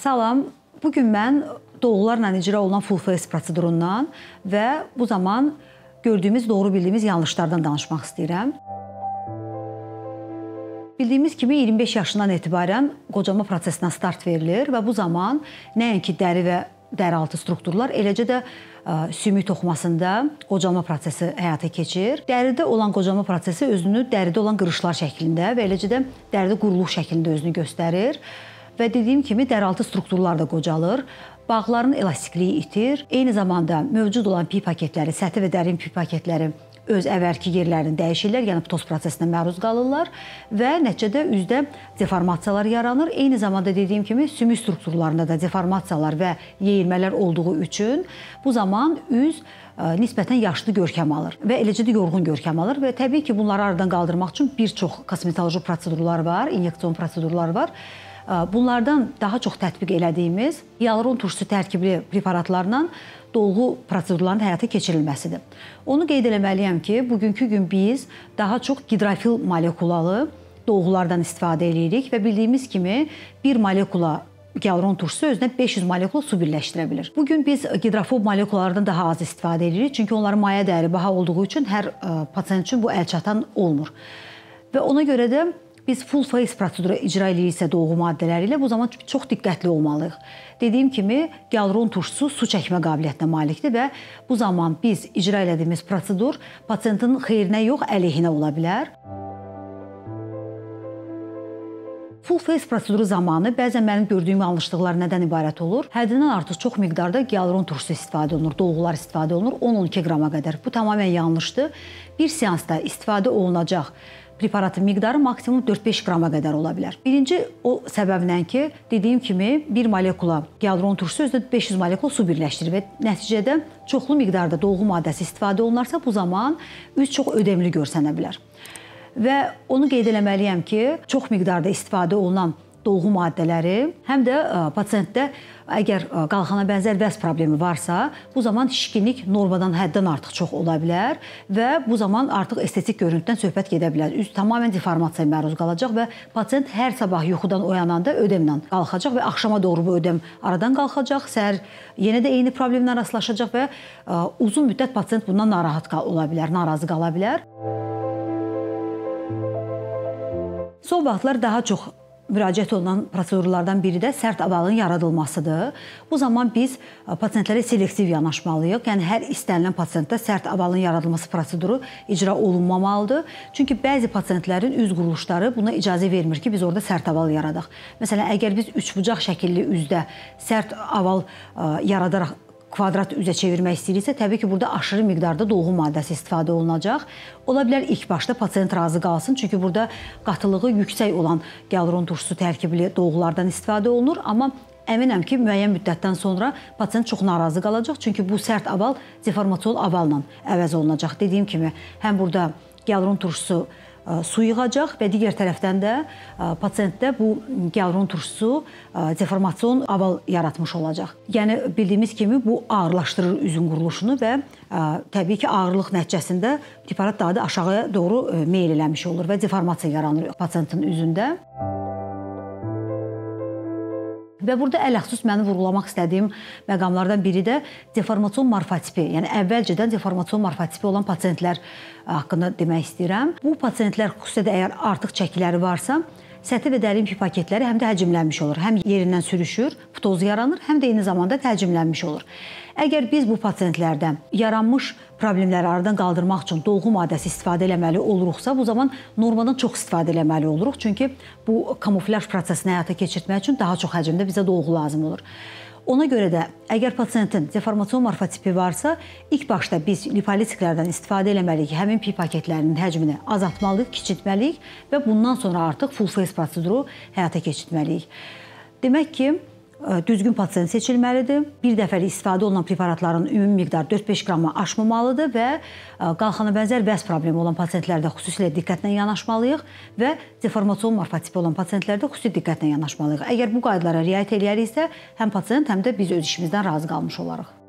Salam. Bu gün mən doğrularla icra olunan full face prosedurundan və bu zaman gördüyümüz, doğru bildiyimiz yanlışlardan danışmaq istəyirəm. Bildiyimiz kimi 25 yaşından etibarən qocalma prosesinə start verilir və bu zaman nəinki dəri və dəraltı strukturlar, eləcə də ə, sümük toxumasında qocalma prosesi həyata keçir. Dəridə olan qocalma prosesi özünü dəridə olan qırışlar şəklində və eləcə də dəridə quruluq şəklində özünü göstərir və dediyim kimi dəraltı strukturlar da qocalır. Bağların elastikliyi itir. Eyni zamanda mövcud olan pi paketləri, səthi və dərin pi paketləri öz əvvəlki yerlərini dəyişirlər, yəni toz prosesinə məruz qalırlar və nəticədə üzdə deformasiyalar yaranır. Eyni zamanda dediyim kimi sümük strukturlarında da deformasiyalar və yeyilmələr olduğu üçün bu zaman üz ə, e, nisbətən yaşlı görkəm alır və eləcə də yorğun görkəm alır və təbii ki, bunları aradan qaldırmaq üçün bir çox kosmetoloji prosedurlar var, inyeksiyon prosedurlar var Bunlardan daha çox tətbiq elədiyimiz yaluron turşusu tərkibli preparatlarla dolğu prosedurlarının həyata keçirilməsidir. Onu qeyd eləməliyəm ki, bugünkü gün biz daha çox gidrofil molekulalı dolğulardan istifadə edirik və bildiyimiz kimi bir molekula Gyaluron turşusu özünə 500 molekul su birləşdirə bilir. Bu gün biz gidrofob molekulardan daha az istifadə edirik, çünki onların mayə dəyəri baha olduğu üçün hər ə, pasiyent üçün bu əlçatan olmur. Və ona görə də biz full face prosedura icra eləyirsə doğu maddələri ilə bu zaman çox diqqətli olmalıyıq. Dediyim kimi, gyaluron turşusu su çəkmə qabiliyyətinə malikdir və bu zaman biz icra elədiyimiz prosedur pasiyentin xeyrinə yox, əleyhinə ola bilər. Full face proseduru zamanı bəzən mənim gördüyüm yanlışlıqlar nədən ibarət olur? Həddindən artıq çox miqdarda gyaluron turşusu istifadə olunur, dolğular istifadə olunur 10-12 qrama qədər. Bu tamamilə yanlışdır. Bir seansda istifadə olunacaq preparatın miqdarı maksimum 4-5 qrama qədər ola bilər. Birinci o səbəblə ki, dediyim kimi bir molekula yadron turşusu özdə 500 molekul su birləşdirir və nəticədə çoxlu miqdarda dolğu maddəsi istifadə olunarsa bu zaman üz çox ödəmli görsənə bilər. Və onu qeyd eləməliyəm ki, çox miqdarda istifadə olunan dolğu maddələri, həm də e, pasientdə əgər e, qalxana bənzər vəz problemi varsa, bu zaman şişkinlik normadan həddən artıq çox ola bilər və bu zaman artıq estetik görüntüdən söhbət gedə bilər. Üz tamamilə deformasiyaya məruz qalacaq və pasient hər sabah yuxudan oyananda ödəmlə qalxacaq və axşama doğru bu ödəm aradan qalxacaq, səhər yenə də eyni problemlə rastlaşacaq və e, uzun müddət pasient bundan narahat ola bilər, narazı qala bilər. Son vaxtlar daha çox müraciət olunan prosedurlardan biri də sərt abalın yaradılmasıdır. Bu zaman biz e, pasientlərə selektiv yanaşmalıyıq. Yəni hər istənilən pasientdə sərt abalın yaradılması proseduru icra olunmamalıdır. Çünki bəzi pasientlərin üz quruluşları buna icazə vermir ki, biz orada sərt aval yaradaq. Məsələn, əgər biz üçbucaq şəkilli üzdə sərt aval ə, e, yaradaraq kvadrat üzə çevirmək istəyiriksə, təbii ki, burada aşırı miqdarda dolğu maddəsi istifadə olunacaq. Ola bilər ilk başda pasient razı qalsın, çünki burada qatılığı yüksək olan gəlron turşusu tərkibli dolğulardan istifadə olunur, amma Əminəm ki, müəyyən müddətdən sonra pasiyent çox narazı qalacaq, çünki bu sərt aval deformator avalla əvəz olunacaq. Dediyim kimi, həm burada gəlron turşusu su yığacaq və digər tərəfdən də pasientdə bu gəvrun turşusu deformasion aval yaratmış olacaq. Yəni bildiyimiz kimi bu ağırlaşdırır üzün quruluşunu və təbii ki, ağırlıq nəticəsində preparat daha da aşağıya doğru meyl eləmiş olur və deformasiya yaranır pasientin üzündə. Və burada ələxsus mənim vurğulamaq istədiyim məqamlardan biri də deformasion morfotipi, yəni əvvəlcədən deformasion morfotipi olan pasiyentlər e, haqqında demək istəyirəm. Bu pasiyentlər xüsusilə də əgər artıq çəkiləri varsa, Səthi və dərin pipaketləri həm də həcmlənmiş olur. Həm yerindən sürüşür, putoz yaranır, həm də eyni zamanda təcimlənmiş olur. Əgər biz bu pasientlərdə yaranmış problemləri aradan qaldırmaq üçün dolğu maddəsi istifadə eləməli oluruqsa, bu zaman normadan çox istifadə eləməli oluruq. Çünki bu kamuflyaj prosesini həyata keçirtmək üçün daha çox həcmdə bizə dolğu lazım olur. Ona görə də əgər pasientin deformasiyon morfotipi varsa, ilk başda biz lipolitiklərdən istifadə etməliyik, həmin pi paketlərinin həcmini azaltmalıyıq, kiçiltməliyik və bundan sonra artıq full face proseduru həyata keçirməliyik. Demək ki, düzgün pasient seçilməlidir. Bir dəfəlik istifadə olunan preparatların ümumi miqdarı 4-5 qramı aşmamalıdır və qalxana bənzər vəz problemi olan pasientlərdə xüsusilə diqqətlə yanaşmalıyıq və deformasion morfotipi olan pasientlərdə xüsusi diqqətlə yanaşmalıyıq. Əgər bu qaydalara riayət edəriksə, həm pasient, həm də biz öz işimizdən razı qalmış olarıq.